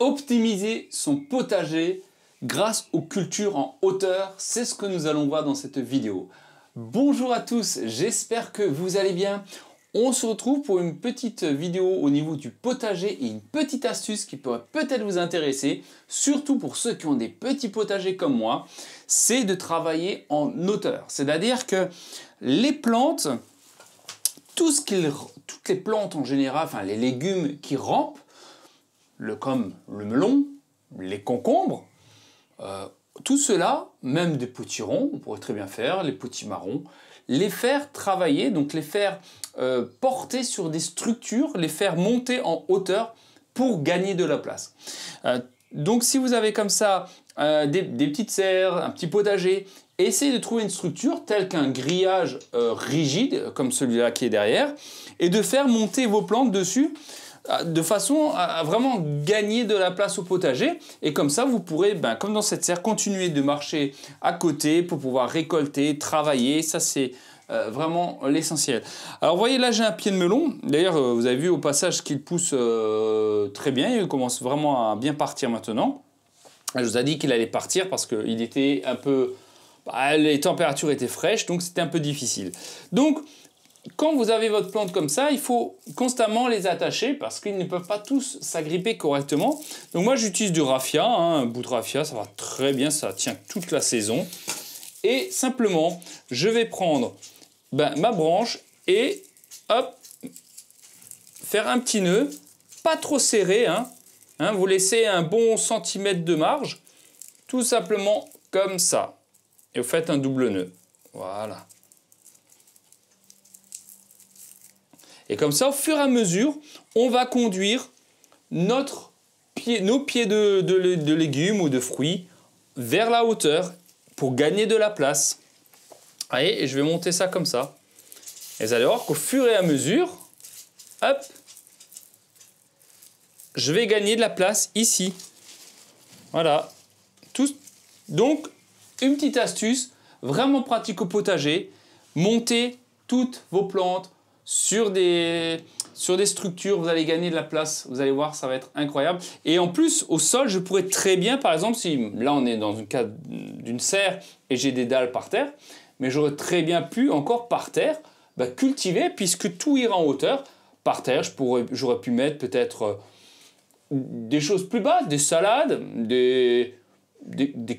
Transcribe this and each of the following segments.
optimiser son potager grâce aux cultures en hauteur. C'est ce que nous allons voir dans cette vidéo. Bonjour à tous, j'espère que vous allez bien. On se retrouve pour une petite vidéo au niveau du potager et une petite astuce qui pourrait peut-être vous intéresser, surtout pour ceux qui ont des petits potagers comme moi, c'est de travailler en hauteur. C'est-à-dire que les plantes, tout ce toutes les plantes en général, enfin les légumes qui rampent, comme le melon, les concombres, euh, tout cela, même des petits ronds, on pourrait très bien faire, les petits marrons, les faire travailler, donc les faire euh, porter sur des structures, les faire monter en hauteur pour gagner de la place. Euh, donc si vous avez comme ça des, petites serres, un petit potager, essayez de trouver une structure telle qu'un grillage rigide, comme celui-là qui est derrière, et de faire monter vos plantes dessus de façon à vraiment gagner de la place au potager. Et comme ça, vous pourrez, ben, comme dans cette serre, continuer de marcher à côté pour pouvoir récolter, travailler. Ça, c'est euh, vraiment l'essentiel. Alors, vous voyez, là, j'ai un pied de melon. D'ailleurs, euh, vous avez vu au passage qu'il pousse euh, très bien. Il commence vraiment à bien partir maintenant. Je vous ai dit qu'il allait partir parce qu'il était un peu... Bah, les températures étaient fraîches, donc c'était un peu difficile. Donc, quand vous avez votre plante comme ça, il faut constamment les attacher parce qu'ils ne peuvent pas tous s'agripper correctement. Donc moi j'utilise du raffia, hein, un bout de raffia, ça va très bien, ça tient toute la saison. Et simplement, je vais prendre ben, ma branche et hop, faire un petit nœud, pas trop serré, hein. Hein, vous laissez un bon centimètre de marge, tout simplement comme ça. Et vous faites un double nœud. Voilà. Et comme ça, au fur et à mesure, on va conduire notre pied, nos pieds de, légumes ou de fruits vers la hauteur pour gagner de la place. Allez, et je vais monter ça comme ça. Et vous allez voir qu'au fur et à mesure, hop, je vais gagner de la place ici. Voilà. Donc, une petite astuce, vraiment pratique au potager. Montez toutes vos plantes, sur des, structures, vous allez gagner de la place. Vous allez voir, ça va être incroyable. Et en plus, au sol, je pourrais très bien, par exemple, si là on est dans une cadre d'une serre et j'ai des dalles par terre, mais j'aurais très bien pu encore par terre bah, cultiver puisque tout ira en hauteur. Par terre, j'aurais pu mettre peut-être euh, des choses plus basses, des salades, des,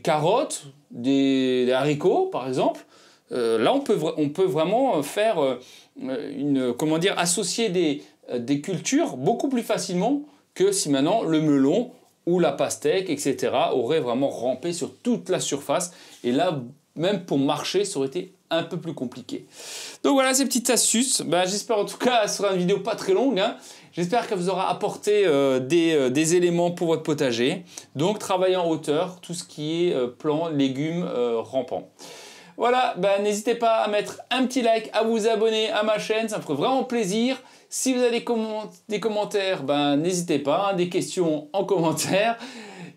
carottes, des haricots par exemple. Euh, là, on peut, vraiment euh, faire euh, une, comment dire, associer des, cultures beaucoup plus facilement que si maintenant le melon ou la pastèque, etc., aurait vraiment rampé sur toute la surface. Et là, même pour marcher, ça aurait été un peu plus compliqué. Donc voilà ces petites astuces. Bah, j'espère en tout cas, ce sera une vidéo pas très longue. Hein. J'espère qu'elle vous aura apporté des, éléments pour votre potager. Donc travaillez en hauteur, tout ce qui est plants, légumes rampants. Voilà, bah, n'hésitez pas à mettre un petit like, à vous abonner à ma chaîne, ça me ferait vraiment plaisir. Si vous avez des, commentaires, bah, n'hésitez pas, hein, des questions en commentaire.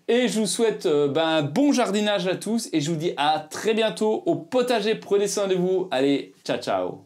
Et je vous souhaite euh, bah, un bon jardinage à tous et je vous dis à très bientôt au potager. Prenez soin de vous. Allez, ciao ciao